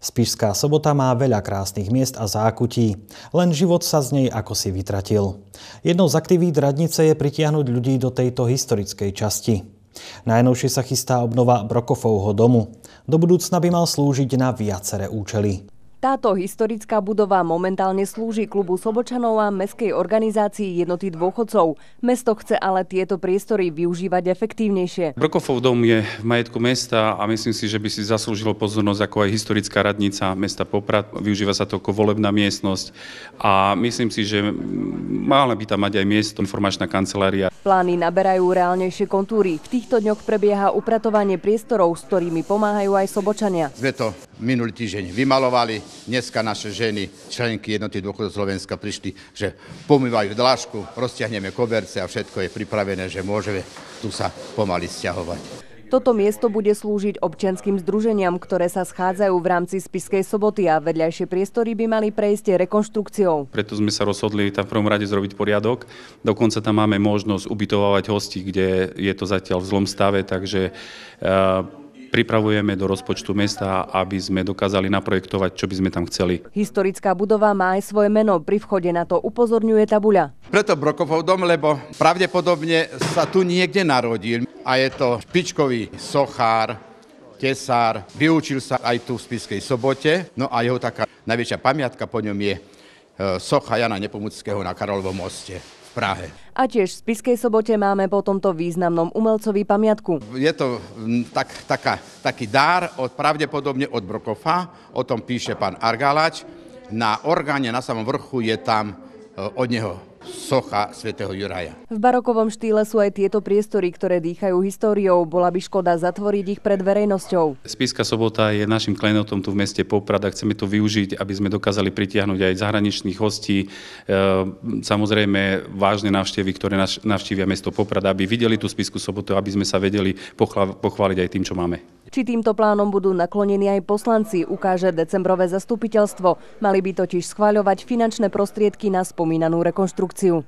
Spišská sobota má veľa krásnych miest a zákutí, len život sa z nej ako si vytratil. Jednou z aktivít radnice je pritiahnuť ľudí do tejto historickej časti. Najnovšie sa chystá obnova Brokofovho domu. Do budúcna by mal slúžiť na viaceré účely. Táto historická budova momentálne slúži klubu Sobočanov a Mestskej organizácii jednoty dôchodcov. Mesto chce ale tieto priestory využívať efektívnejšie. Brokofov dom je v majetku mesta a myslím si, že by si zaslúžilo pozornosť ako aj historická radnica mesta Poprad. Využíva sa to ako volebná miestnosť a myslím si, že mala by tam mať aj miesto informačná kancelária. Plány naberajú reálnejšie kontúry. V týchto dňoch prebieha upratovanie priestorov, s ktorými pomáhajú aj sobočania. Sme to minulý týždeň vymalovali, dneska naše ženy, členky jednoty dôchodov Slovenska prišli, že pomývajú dlážku, rozťahneme koberce a všetko je pripravené, že môžeme tu sa pomaly stiahovať. Toto miesto bude slúžiť občianským združeniam, ktoré sa schádzajú v rámci Spiskej soboty a vedľajšie priestory by mali prejsť rekonštrukciou. Preto sme sa rozhodli tam v prvom rade zrobiť poriadok. Dokonca tam máme možnosť ubytovávať hosti, kde je to zatiaľ v zlom stave, takže eh, pripravujeme do rozpočtu mesta, aby sme dokázali naprojektovať, čo by sme tam chceli. Historická budova má aj svoje meno. Pri vchode na to upozorňuje tabuľa. Preto Brokovov dom, lebo pravdepodobne sa tu niekde narodil a je to špičkový sochár, tesár, vyučil sa aj tu v Spiskej sobote, no a jeho taká najväčšia pamiatka po ňom je e, socha Jana Nepomuckého na Karolovom moste. Prahe. A tiež v Spiskej sobote máme po tomto významnom umelcovi pamiatku. Je to tak, taká, taký dár, od, pravdepodobne od Brokofa, o tom píše pán Argalač. Na orgáne na samom vrchu je tam e, od neho socha svätého Juraja. V barokovom štýle sú aj tieto priestory, ktoré dýchajú históriou. Bola by škoda zatvoriť ich pred verejnosťou. Spiska sobota je našim klenotom tu v meste Poprad a chceme to využiť, aby sme dokázali pritiahnuť aj zahraničných hostí, e, samozrejme vážne návštevy, ktoré navštívia mesto Poprad, aby videli tú spisku sobotu, aby sme sa vedeli pochváliť aj tým, čo máme. Či týmto plánom budú naklonení aj poslanci, ukáže decembrové zastupiteľstvo. Mali by totiž schváľovať finančné prostriedky na spomínanú rekonštrukciu.